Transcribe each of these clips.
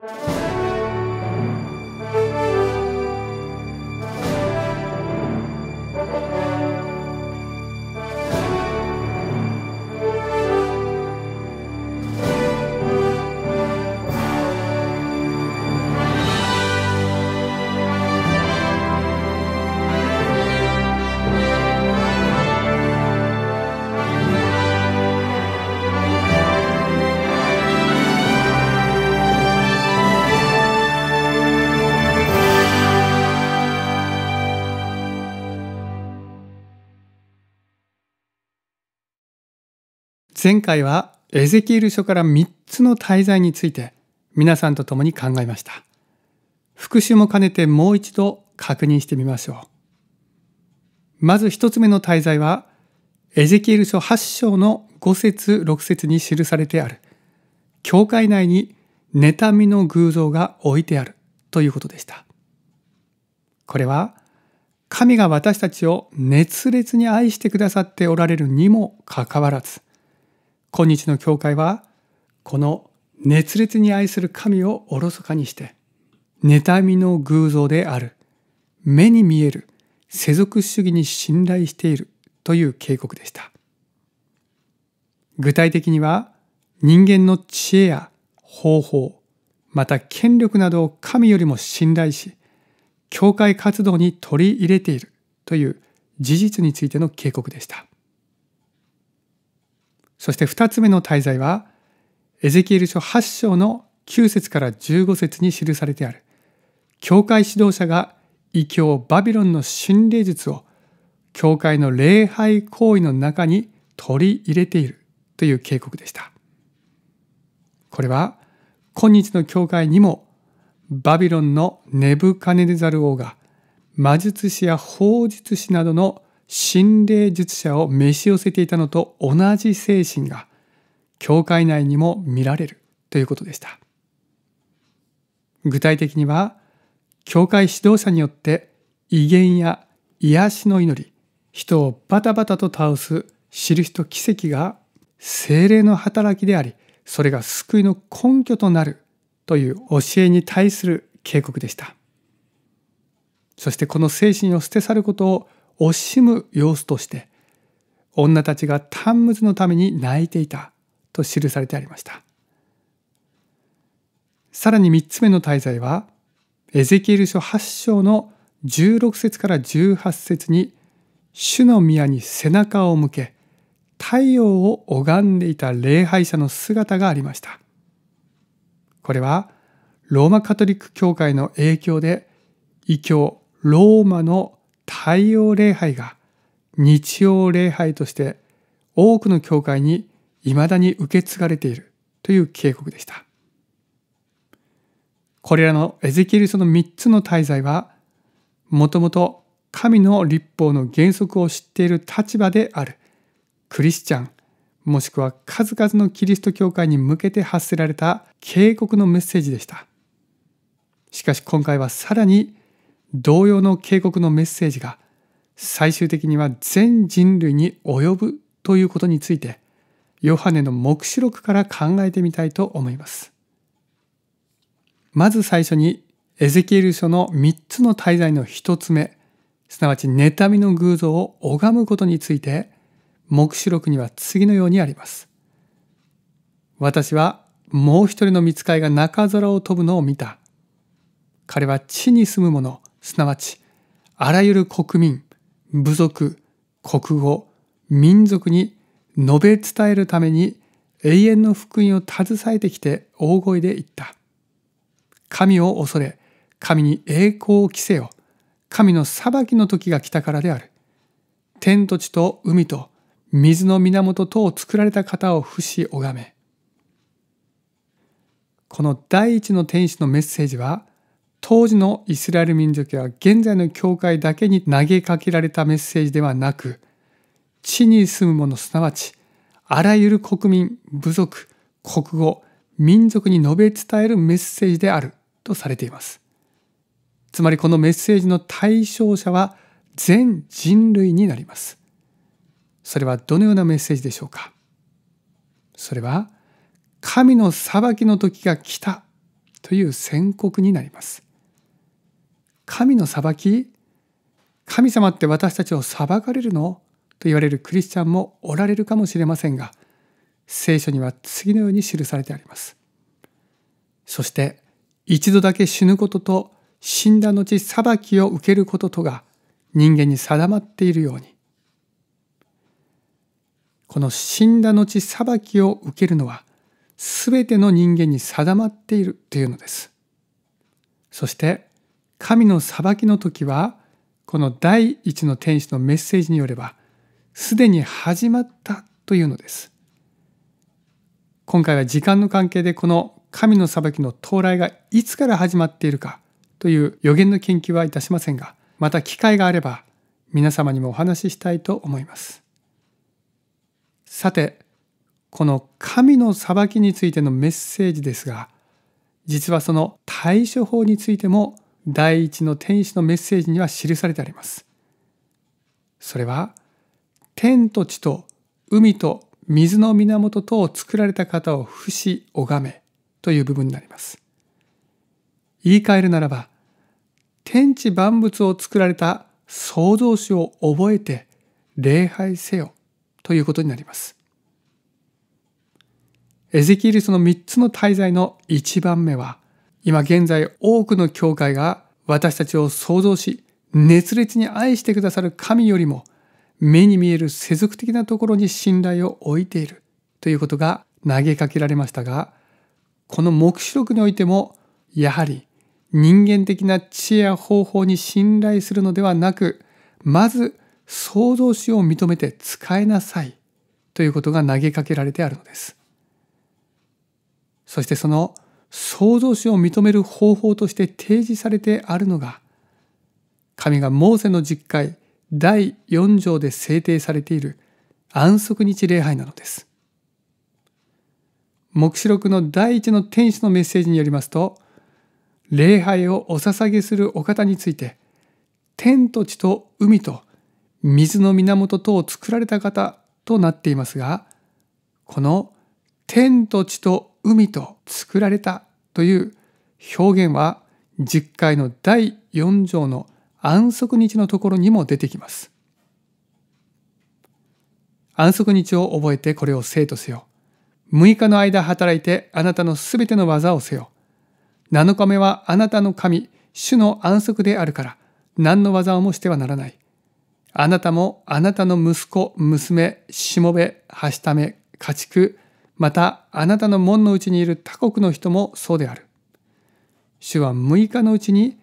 Música 前回はエゼキエル書から3つの滞在について皆さんと共に考えました。復習も兼ねてもう一度確認してみましょう。まず1つ目の滞在は、エゼキエル書8章の5節6節に記されてある、教会内に妬みの偶像が置いてあるということでした。これは、神が私たちを熱烈に愛してくださっておられるにもかかわらず、今日の教会はこの熱烈に愛する神をおろそかにして妬みの偶像である目に見える世俗主義に信頼しているという警告でした具体的には人間の知恵や方法また権力などを神よりも信頼し教会活動に取り入れているという事実についての警告でした。そして二つ目の滞在は、エゼキエル書8章の9節から15節に記されてある、教会指導者が異教バビロンの心霊術を教会の礼拝行為の中に取り入れているという警告でした。これは今日の教会にもバビロンのネブカネデザル王が魔術師や法術師などの心霊術者を召し寄せていたのと同じ精神が教会内にも見られるということでした具体的には教会指導者によって威厳や癒しの祈り人をバタバタと倒す知る人奇跡が精霊の働きでありそれが救いの根拠となるという教えに対する警告でしたそしてこの精神を捨て去ることを惜しむ様子として女たちが短物のために泣いていたと記されてありましたさらに3つ目の滞在はエゼキエル書8章の16節から18節に主の宮に背中を向け太陽を拝んでいた礼拝者の姿がありましたこれはローマカトリック教会の影響で異教ローマの太陽礼拝が日曜礼拝として多くの教会に未だに受け継がれているという警告でした。これらのエゼキエル書の3つの大罪はもともと神の立法の原則を知っている立場であるクリスチャンもしくは数々のキリスト教会に向けて発せられた警告のメッセージでした。しかし今回はさらに同様の警告のメッセージが最終的には全人類に及ぶということについてヨハネの黙示録から考えてみたいと思います。まず最初にエゼキエル書の3つの大罪の1つ目すなわち妬みの偶像を拝むことについて黙示録には次のようにあります。私はもう一人の見つかいが中空を飛ぶのを見た。彼は地に住む者、すなわちあらゆる国民部族国語民族に述べ伝えるために永遠の福音を携えてきて大声で言った。神を恐れ、神に栄光を着せよ。神の裁きの時が来たからである。天と地と海と水の源等を作られた方を不死拝め。この第一の天使のメッセージは、当時のイスラエル民族は現在の教会だけに投げかけられたメッセージではなく、地に住む者すなわち、あらゆる国民、部族、国語、民族に述べ伝えるメッセージであるとされています。つまりこのメッセージの対象者は全人類になります。それはどのようなメッセージでしょうかそれは神の裁きの時が来たという宣告になります。神の裁き神様って私たちを裁かれるのと言われるクリスチャンもおられるかもしれませんが聖書には次のように記されてあります。そして一度だけ死ぬことと死んだ後裁きを受けることとが人間に定まっているようにこの死んだ後裁きを受けるのは全ての人間に定まっているというのです。そして神の裁きの時はこの第一の天使のメッセージによればすでに始まったというのです今回は時間の関係でこの神の裁きの到来がいつから始まっているかという予言の研究はいたしませんがまた機会があれば皆様にもお話ししたいと思いますさてこの神の裁きについてのメッセージですが実はその対処法についても第一の天使のメッセージには記されてあります。それは、天と地と海と水の源とを作られた方を不死拝めという部分になります。言い換えるならば、天地万物を作られた創造主を覚えて礼拝せよということになります。エゼキエルスの3つの滞在の1番目は、今現在多くの教会が私たちを創造し熱烈に愛してくださる神よりも目に見える世俗的なところに信頼を置いているということが投げかけられましたがこの黙示録においてもやはり人間的な知恵や方法に信頼するのではなくまず創造主を認めて使いなさいということが投げかけられてあるのです。そしてその創造主を認める方法として提示されてあるのが神がモーセの実会第4条で制定されている安息日礼拝なのです。黙示録の第一の天使のメッセージによりますと礼拝をお捧げするお方について天と地と海と水の源とを作られた方となっていますがこの天と地と海と作られたという表現は実0の第4条の安息日のところにも出てきます。安息日を覚えてこれを生とせよ。6日の間働いてあなたのすべての技をせよ。7日目はあなたの神、主の安息であるから、何の技をもしてはならない。あなたもあなたの息子、娘、しもべ、はしため、家畜、またあなたの門のうちにいる他国の人もそうである。主は6日のうちに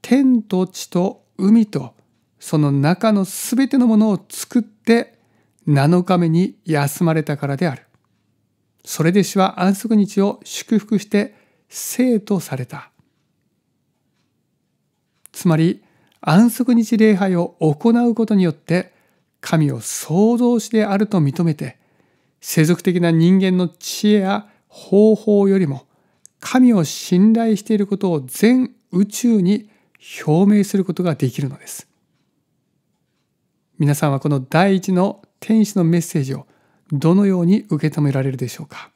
天と地と海とその中のすべてのものを作って7日目に休まれたからである。それで主は安息日を祝福して生とされた。つまり安息日礼拝を行うことによって神を創造主であると認めて世俗的な人間の知恵や方法よりも神を信頼していることを全宇宙に表明することができるのです。皆さんはこの第一の天使のメッセージをどのように受け止められるでしょうか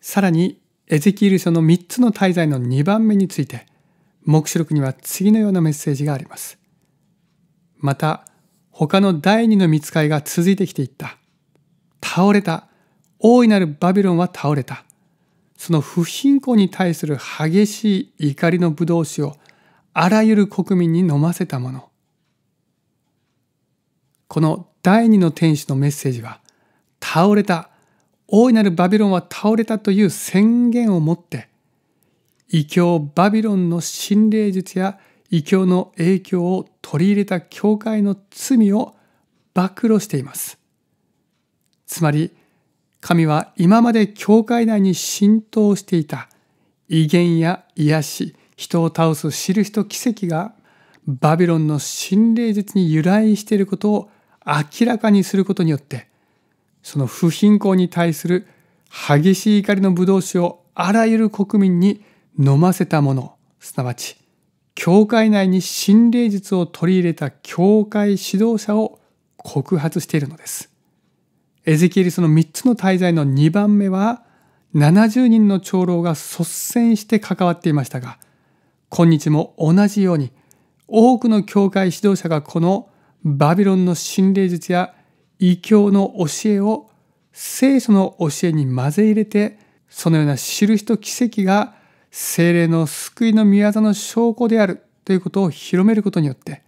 さらにエゼキエル書の3つの滞在の2番目について黙示録には次のようなメッセージがありますまた他の第二の見つかいが続いてきていった倒れた大いなるバビロンは倒れたその不貧困に対する激しい怒りの葡萄酒をあらゆる国民に飲ませたものこの第二の天使のメッセージは倒れた大いなるバビロンは倒れたという宣言を持って異教バビロンの心霊術や異教の影響を取り入れた教会の罪を暴露しています。つまり神は今まで教会内に浸透していた威厳や癒し人を倒す知る人奇跡がバビロンの心霊術に由来していることを明らかにすることによってその不貧困に対する激しい怒りの武道酒をあらゆる国民に飲ませたものすなわち教会内に心霊術を取り入れた教会指導者を告発しているのです。エゼキエリスの3つの滞在の2番目は70人の長老が率先して関わっていましたが今日も同じように多くの教会指導者がこのバビロンの心霊術や異教の教えを聖書の教えに混ぜ入れてそのような知る人奇跡が精霊の救いの御業の証拠であるということを広めることによって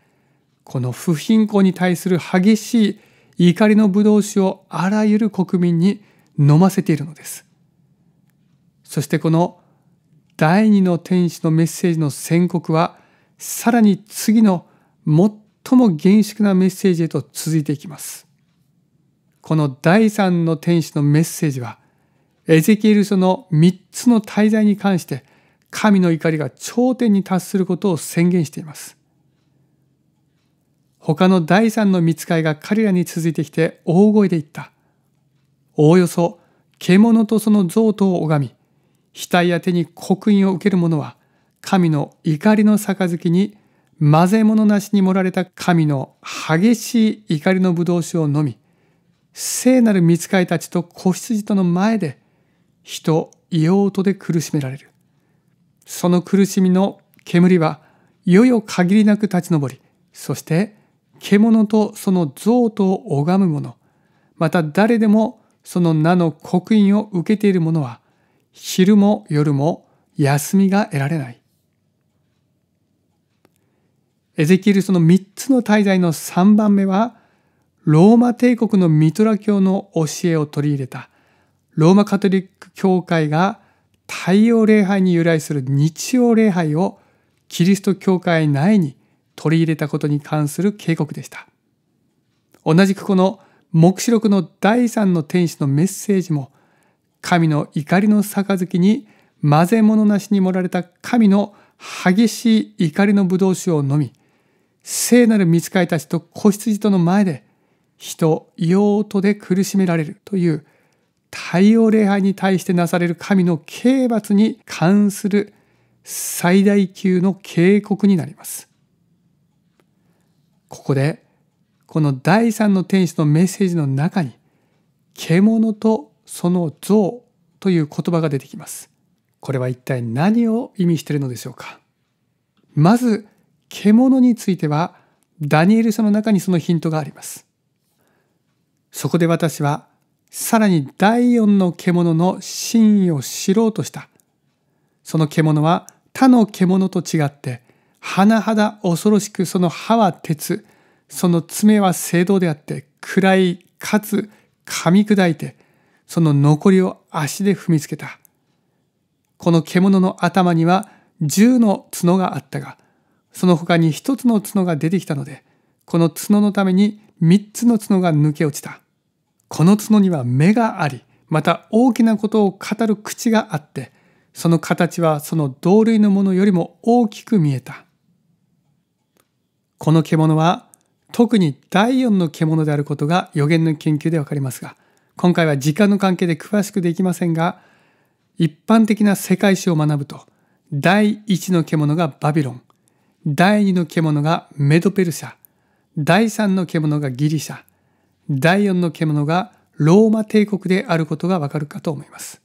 この不貧困に対する激しい怒りの葡萄酒をあらゆる国民に飲ませているのです。そしてこの第二の天使のメッセージの宣告はさらに次の最も厳粛なメッセージへと続いていきます。この第三の天使のメッセージはエゼキエル書の3つの滞在に関して神の怒りが頂点に達することを宣言しています。他の第三の見使いが彼らに続いてきて大声で言った。おおよそ獣とその像とを拝み、額や手に刻印を受ける者は、神の怒りの杯に混ぜ物なしに盛られた神の激しい怒りの葡萄酒を飲み、聖なる見使いたちと子羊との前で、人、異音とで苦しめられる。その苦しみの煙は、いよいよ限りなく立ち上り、そして獣とその像とを拝む者また誰でもその名の刻印を受けている者は昼も夜も休みが得られない。エゼキエルその三つの滞在の三番目はローマ帝国のミトラ教の教えを取り入れたローマカトリック教会が太陽礼拝に由来する日曜礼拝をキリスト教会内に取り入れたことに関する警告でした。同じくこの黙示録の第三の天使のメッセージも神の怒りの杯に混ぜ物なしに盛られた神の激しい怒りの葡萄酒を飲み聖なる見つかりたちと子羊との前で人用途で苦しめられるという太陽礼拝に対してなされる神の刑罰に関する最大級の警告になります。ここでこの第三の天使のメッセージの中に獣とその像という言葉が出てきます。これは一体何を意味しているのでしょうかまず獣についてはダニエル書の中にそのヒントがあります。そこで私はさらに第四の獣の真意を知ろうとした。その獣は他の獣と違って甚だ恐ろしくその歯は鉄、その爪は青銅であって、暗いかつ噛み砕いて、その残りを足で踏みつけた。この獣の頭には十の角があったが、その他に一つの角が出てきたので、この角のために三つの角が抜け落ちた。この角には目があり、また大きなことを語る口があって、その形はその同類のものよりも大きく見えた。この獣は特に第4の獣であることが予言の研究で分かりますが今回は時間の関係で詳しくできませんが一般的な世界史を学ぶと第1の獣がバビロン第2の獣がメドペルシャ第3の獣がギリシャ第4の獣がローマ帝国であることがわかるかと思います。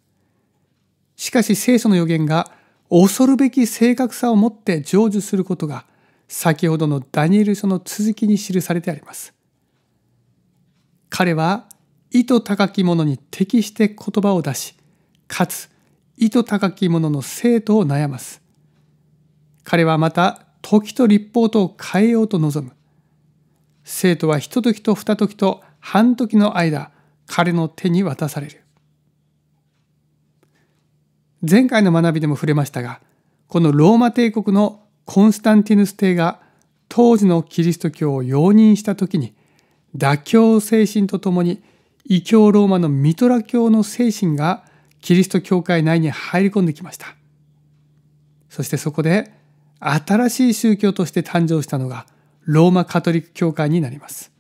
しかし聖書の予言が恐るべき正確さを持って成就することが先ほどのダニエル書の続きに記されてあります。彼は意図高き者に適して言葉を出し、かつ意図高き者の生徒を悩ます。彼はまた時と立法とを変えようと望む。生徒は一時と二時と半時の間、彼の手に渡される。前回の学びでも触れましたが、このローマ帝国のコンスタンティヌス帝が当時のキリスト教を容認した時に妥協精神とともに異教ローマのミトラ教の精神がキリスト教会内に入り込んできましたそしてそこで新しい宗教として誕生したのがローマカトリック教会になります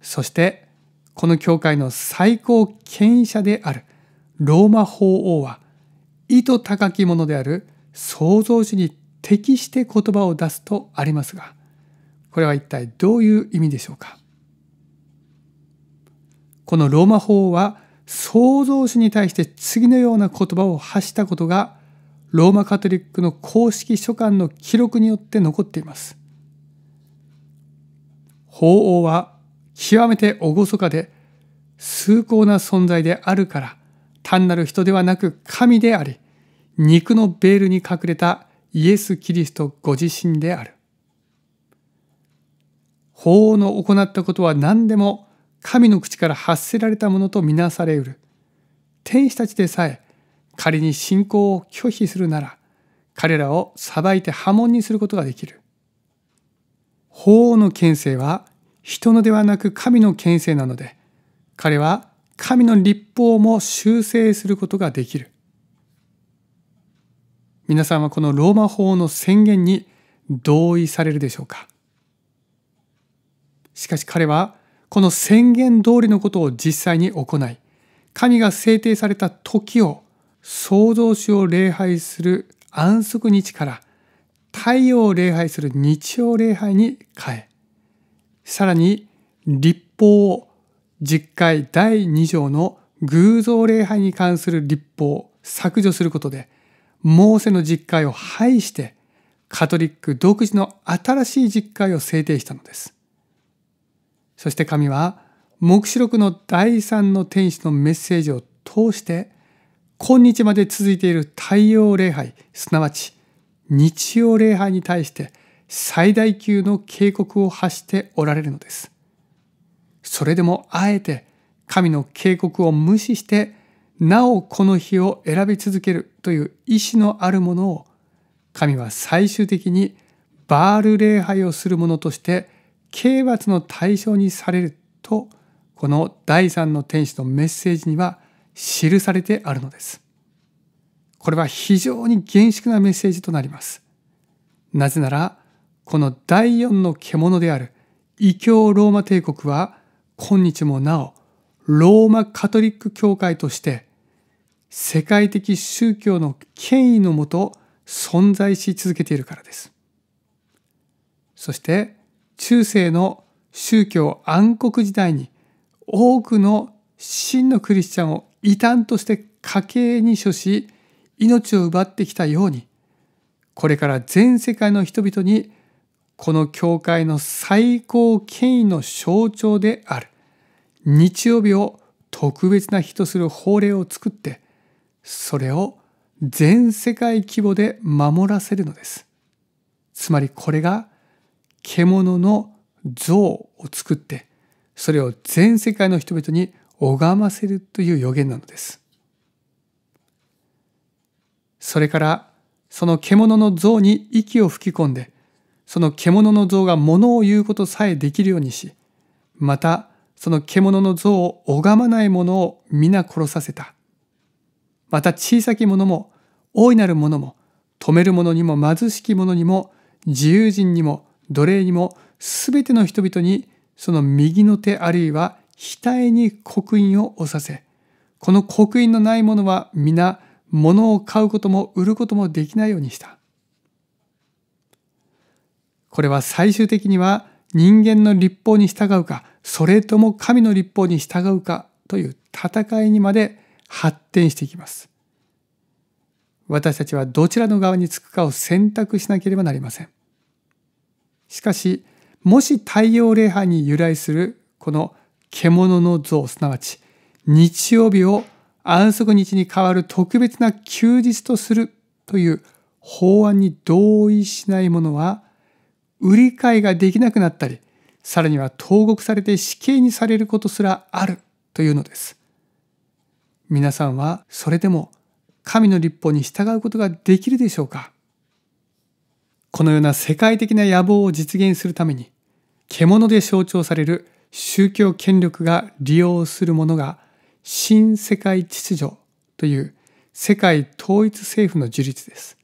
そしてこの教会の最高権威者であるローマ法王は意図高きものである創造主に適して言葉を出すとありますがこれは一体どういう意味でしょうかこのローマ法は創造主に対して次のような言葉を発したことがローマカトリックの公式書簡の記録によって残っています。法王は極めて厳かで崇高な存在であるから単なる人ではなく神であり肉のベールに隠れたイエス・キリストご自身である。法の行ったことは何でも神の口から発せられたものとみなされうる。天使たちでさえ仮に信仰を拒否するなら彼らを裁いて波紋にすることができる。法の権勢は人のではなく神の権勢なので彼は神の立法も修正することができる。皆さんはこのローマ法の宣言に同意されるでしょうかしかし彼はこの宣言通りのことを実際に行い神が制定された時を創造主を礼拝する安息日から太陽を礼拝する日曜礼拝に変えさらに立法を実会第2条の偶像礼拝に関する立法を削除することでモーセの実会を廃してカトリック独自の新しい実会を制定したのですそして神は黙示録の第三の天使のメッセージを通して今日まで続いている太陽礼拝すなわち日曜礼拝に対して最大級の警告を発しておられるのですそれでもあえて神の警告を無視してなおこの日を選び続けるという意志のあるものを神は最終的にバール礼拝をする者として刑罰の対象にされるとこの第三の天使のメッセージには記されてあるのです。これは非常に厳粛なメッセージとなります。なぜならこの第四の獣である異教ローマ帝国は今日もなおローマカトリック教会として世界的宗教の権威のもと存在し続けているからです。そして中世の宗教暗黒時代に多くの真のクリスチャンを異端として家計に処し命を奪ってきたようにこれから全世界の人々にこの教会の最高権威の象徴である日曜日を特別な日とする法令を作ってそれを全世界規模で守らせるのです。つまりこれが獣の像を作ってそれを全世界の人々に拝ませるという予言なのです。それからその獣の像に息を吹き込んでその獣の像が物を言うことさえできるようにしまたその獣の像を拝まない者を皆殺させたまた小さきものも大いなるものも止める者にも貧しき者にも自由人にも奴隷にも全ての人々にその右の手あるいは額に刻印を押させこの刻印のないものは皆物を買うことも売ることもできないようにした。これは最終的には人間の立法に従うかそれとも神の立法に従うかという戦いにまで発展していきます。私たちはどちらの側につくかを選択しなければなりません。しかし、もし太陽礼拝に由来するこの獣の像、すなわち日曜日を安息日に代わる特別な休日とするという法案に同意しない者は、売り買いができなくなったり、さらには投獄されて死刑にされることすらあるというのです。皆さんはそれでも神の立法に従うことができるでしょうかこのような世界的な野望を実現するために獣で象徴される宗教権力が利用するものが新世界秩序という世界統一政府の樹立です。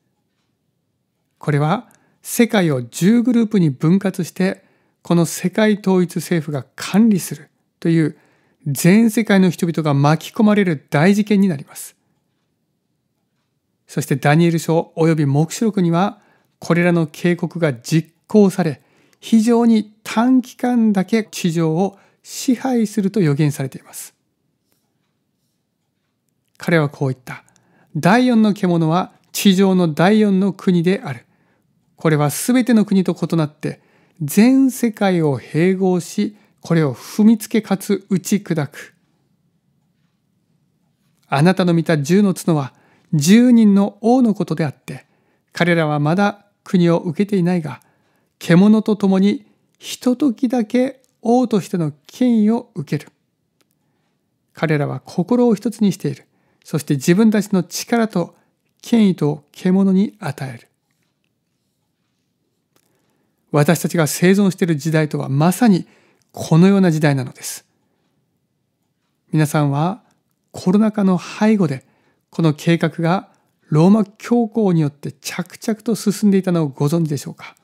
これは世界を10グループに分割してこの世界統一政府が管理するという全世界の人々が巻き込まれる大事件になります。そしてダニエル書及び黙示録にはこれらの警告が実行され非常に短期間だけ地上を支配すると予言されています。彼はこう言った。第四の獣は地上の第四の国である。これは全ての国と異なって全世界を併合しこれを踏みつけかつ打ち砕く。あなたの見た十の角は十人の王のことであって、彼らはまだ国を受けていないが、獣と共にひとだけ王としての権威を受ける。彼らは心を一つにしている。そして自分たちの力と権威と獣に与える。私たちが生存している時代とはまさにこのような時代なのです皆さんはコロナ禍の背後でこの計画がローマ教皇によって着々と進んでいたのをご存知でしょうか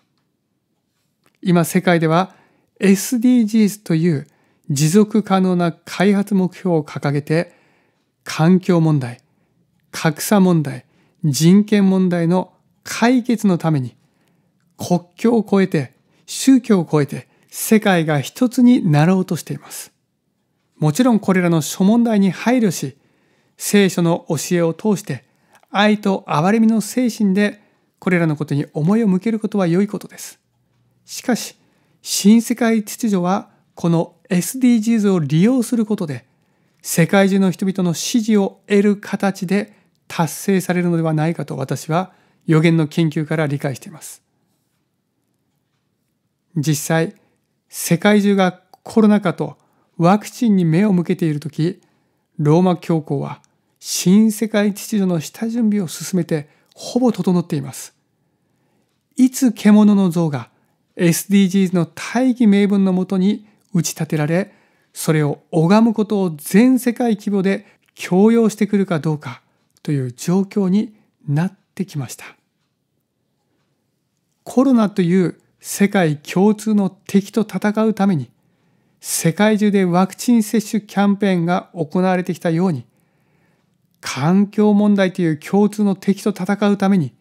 今世界では SDGs という持続可能な開発目標を掲げて環境問題格差問題人権問題の解決のために国境を越えて宗教を越えて世界が一つになろうとしています。もちろんこれらの諸問題に配慮し、聖書の教えを通して愛と憐れみの精神でこれらのことに思いを向けることは良いことです。しかし、新世界秩序はこの SDGs を利用することで、世界中の人々の支持を得る形で達成されるのではないかと私は予言の研究から理解しています。実際、世界中がコロナ禍とワクチンに目を向けている時ローマ教皇は新世界秩序の下準備を進めてほぼ整っています。いつ獣の像が SDGs の大義名分のもとに打ち立てられ、それを拝むことを全世界規模で強要してくるかどうかという状況になってきました。コロナという世界共通の敵と戦うために世界中でワクチン接種キャンペーンが行われてきたように環境問題という共通の敵と戦うために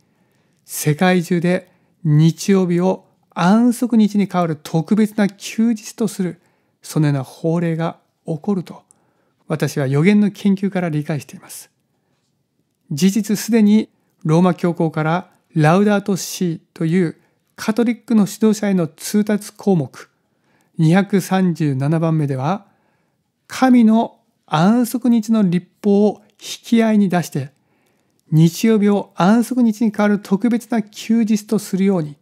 世界中で日曜日を安息日に変わる特別な休日とするそのような法令が起こると私は予言の研究から理解しています。事実すでにローマ教皇からラウダートシーというカトリックの指導者への通達項目237番目では神の安息日の立法を引き合いに出して日曜日を安息日に代わる特別な休日とするように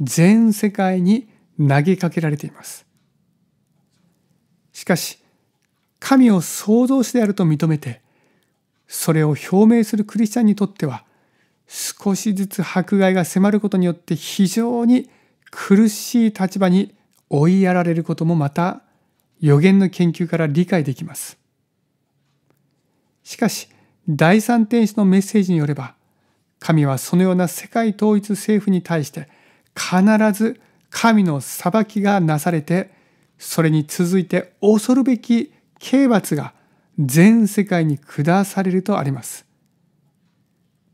全世界に投げかけられています。しかし神を創造主であると認めてそれを表明するクリスチャンにとっては少しずつ迫害が迫ることによって非常に苦しい立場に追いやられることもまた予言の研究から理解できます。しかし第三天使のメッセージによれば神はそのような世界統一政府に対して必ず神の裁きがなされてそれに続いて恐るべき刑罰が全世界に下されるとあります。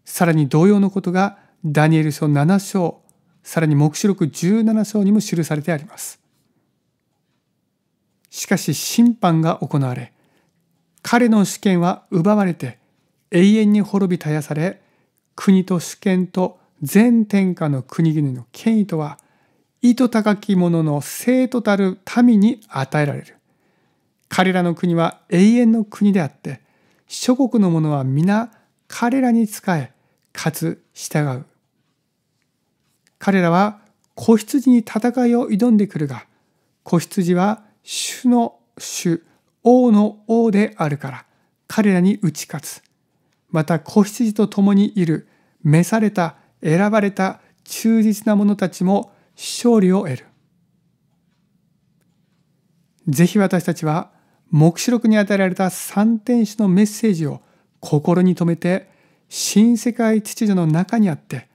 さらに同様のことがダニエル書7章さらに黙示録17章にも記されてありますしかし審判が行われ彼の主権は奪われて永遠に滅び絶やされ国と主権と全天下の国々の権威とは意図高き者の生徒たる民に与えられる彼らの国は永遠の国であって諸国の者は皆彼らに仕えかつ従う。彼らは子羊に戦いを挑んでくるが、子羊は主の主、王の王であるから、彼らに打ち勝つ。また子羊と共にいる、召された、選ばれた、忠実な者たちも勝利を得る。ぜひ私たちは、黙示録に与えられた三天使のメッセージを心に留めて新世界秩序の中にあって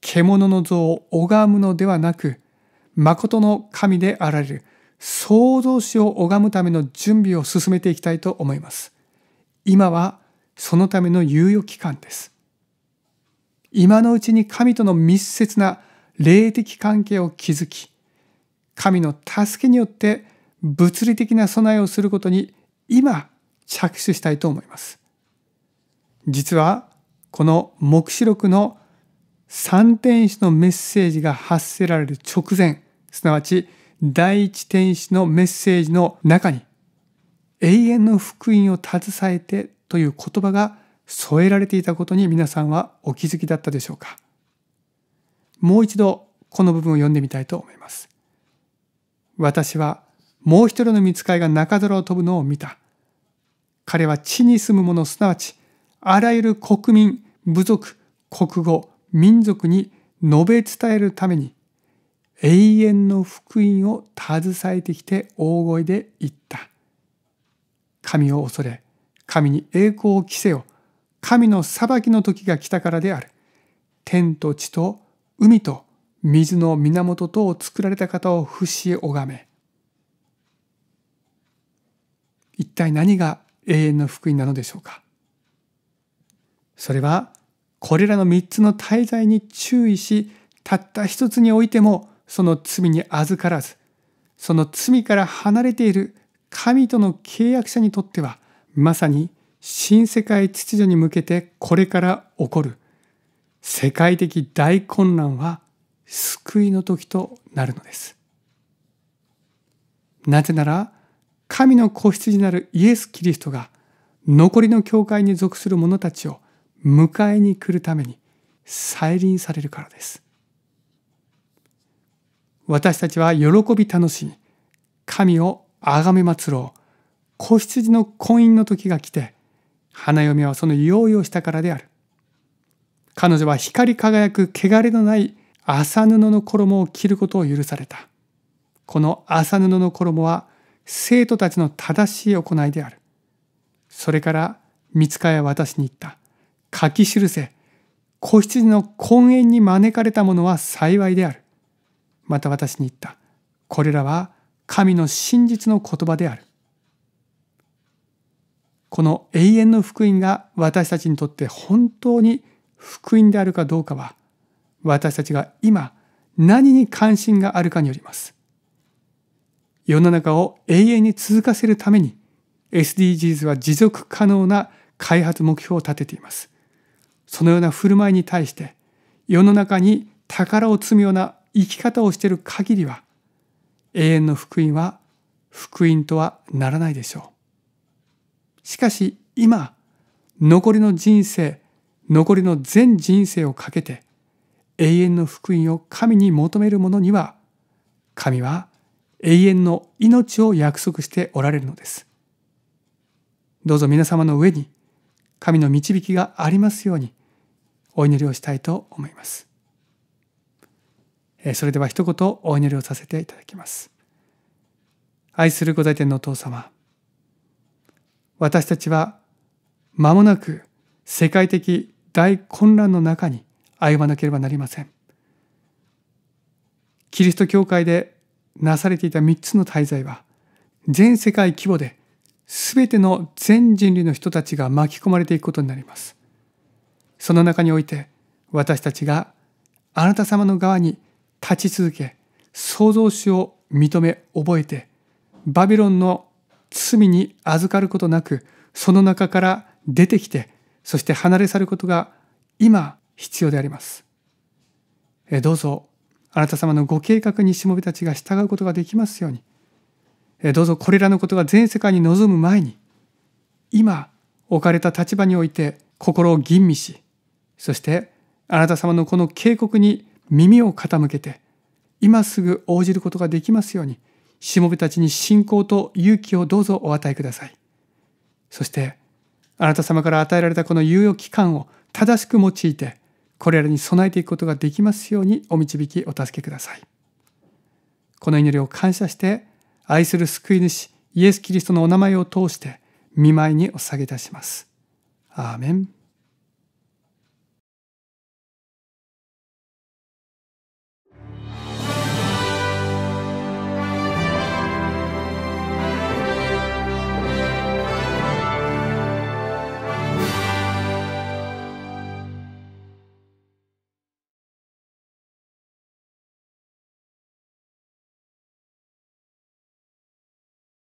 獣の像を拝むのではなく誠の神であられる創造主を拝むための準備を進めていきたいと思います。今はそのための猶予期間です。今のうちに神との密接な霊的関係を築き、神の助けによって物理的な備えをすることに今着手したいと思います。実はこの黙示録の三天使のメッセージが発せられる直前すなわち第一天使のメッセージの中に永遠の福音を携えてという言葉が添えられていたことに皆さんはお気づきだったでしょうかもう一度この部分を読んでみたいと思います私はもう一人の見つかいが中空を飛ぶのを見た彼は地に住む者すなわちあらゆる国民、部族、国語、民族に述べ伝えるために永遠の福音を携えてきて大声で言った。神を恐れ、神に栄光を着せよ。神の裁きの時が来たからである。天と地と海と水の源とを作られた方を不死へ拝め。一体何が永遠の福音なのでしょうか。それはこれらの3つの大罪に注意したった一つにおいてもその罪に預からずその罪から離れている神との契約者にとってはまさに新世界秩序に向けてこれから起こる世界的大混乱は救いの時となるのです。なぜなら神の子羊なるイエス・キリストが残りの教会に属する者たちを迎えに来るために再臨されるからです。私たちは喜び楽しい神を崇めつろう子羊の婚姻の時が来て花嫁はその用意をしたからである彼女は光り輝く汚れのない麻布の衣を着ることを許されたこの麻布の衣は生徒たちの正しい行いであるそれから見つかや私に言った書き記せ子羊の根源に招かれたものは幸いであるまた私に言ったこれらは神の真実の言葉であるこの永遠の福音が私たちにとって本当に福音であるかどうかは私たちが今何に関心があるかによります世の中を永遠に続かせるために SDGs は持続可能な開発目標を立てていますそのような振る舞いに対して世の中に宝を積むような生き方をしている限りは永遠の福音は福音とはならないでしょう。しかし今残りの人生残りの全人生をかけて永遠の福音を神に求める者には神は永遠の命を約束しておられるのです。どうぞ皆様の上に神の導きがありますようにお祈りをしたいと思います。それでは一言お祈りをさせていただきます。愛する御在天のお父様、私たちは間もなく世界的大混乱の中に歩まなければなりません。キリスト教会でなされていた3つの滞在は、全世界規模で全ての全人類の人たちが巻き込まれていくことになります。その中において私たちがあなた様の側に立ち続け創造主を認め覚えてバビロンの罪に預かることなくその中から出てきてそして離れ去ることが今必要でありますどうぞあなた様のご計画にしもべたちが従うことができますようにどうぞこれらのことが全世界に望む前に今置かれた立場において心を吟味しそしてあなた様のこの警告に耳を傾けて今すぐ応じることができますようにしもべたちに信仰と勇気をどうぞお与えくださいそしてあなた様から与えられたこの猶予期間を正しく用いてこれらに備えていくことができますようにお導きお助けくださいこの祈りを感謝して愛する救い主イエス・キリストのお名前を通して見舞いにお捧げいたしますアーメン